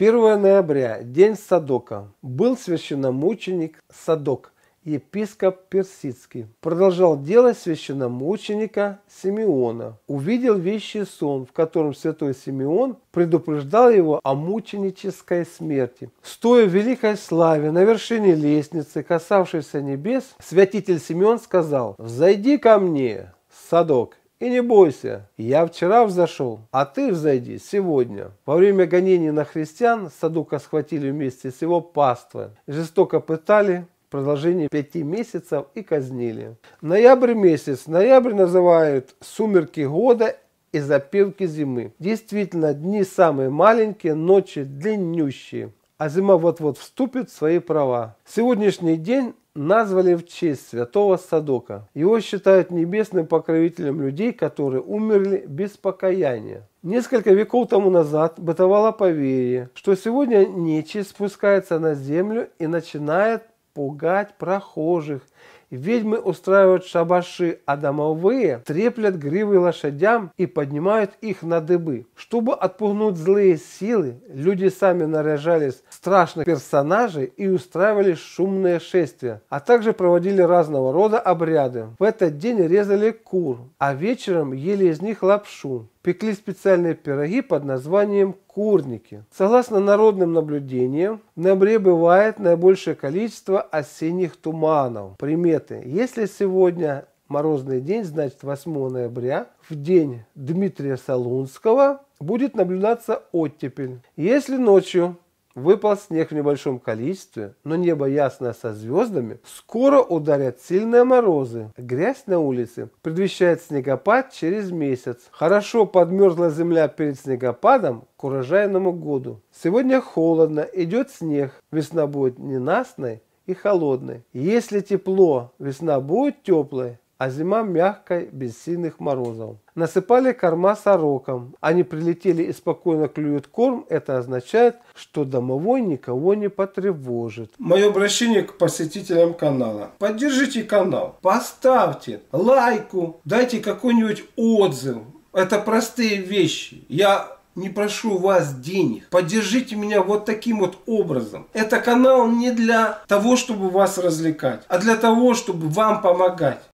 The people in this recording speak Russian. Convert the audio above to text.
1 ноября, день Садока, был священномученик Садок, епископ Персидский. Продолжал дело священномученика Симеона. Увидел вещий сон, в котором святой Симеон предупреждал его о мученической смерти. Стоя в великой славе на вершине лестницы, касавшейся небес, святитель Симеон сказал «Взойди ко мне, Садок, и не бойся, я вчера взошел, а ты взойди сегодня. Во время гонений на христиан Садука схватили вместе с его паствой, жестоко пытали, в продолжении пяти месяцев и казнили. Ноябрь месяц. Ноябрь называют «сумерки года» и запевки зимы. Действительно, дни самые маленькие, ночи длиннющие. А зима вот-вот вступит в свои права. Сегодняшний день назвали в честь святого Садока. Его считают небесным покровителем людей, которые умерли без покаяния. Несколько веков тому назад бытовало поверье, что сегодня нечисть спускается на землю и начинает пугать прохожих – Ведьмы устраивают шабаши, а домовые треплят гривы лошадям и поднимают их на дыбы. Чтобы отпугнуть злые силы, люди сами наряжались в страшных персонажей и устраивали шумные шествия, а также проводили разного рода обряды. В этот день резали кур, а вечером ели из них лапшу пекли специальные пироги под названием курники. Согласно народным наблюдениям, в ноябре бывает наибольшее количество осенних туманов. Приметы. Если сегодня морозный день, значит 8 ноября, в день Дмитрия Солунского будет наблюдаться оттепель. Если ночью Выпал снег в небольшом количестве, но небо ясное со звездами. Скоро ударят сильные морозы. Грязь на улице предвещает снегопад через месяц. Хорошо подмерзла земля перед снегопадом к урожайному году. Сегодня холодно, идет снег. Весна будет ненастной и холодной. Если тепло, весна будет теплой а зима мягкой, без сильных морозов. Насыпали корма сорокам. Они прилетели и спокойно клюют корм. Это означает, что домовой никого не потревожит. Мое обращение к посетителям канала. Поддержите канал, поставьте лайку, дайте какой-нибудь отзыв. Это простые вещи. Я не прошу вас денег. Поддержите меня вот таким вот образом. Это канал не для того, чтобы вас развлекать, а для того, чтобы вам помогать.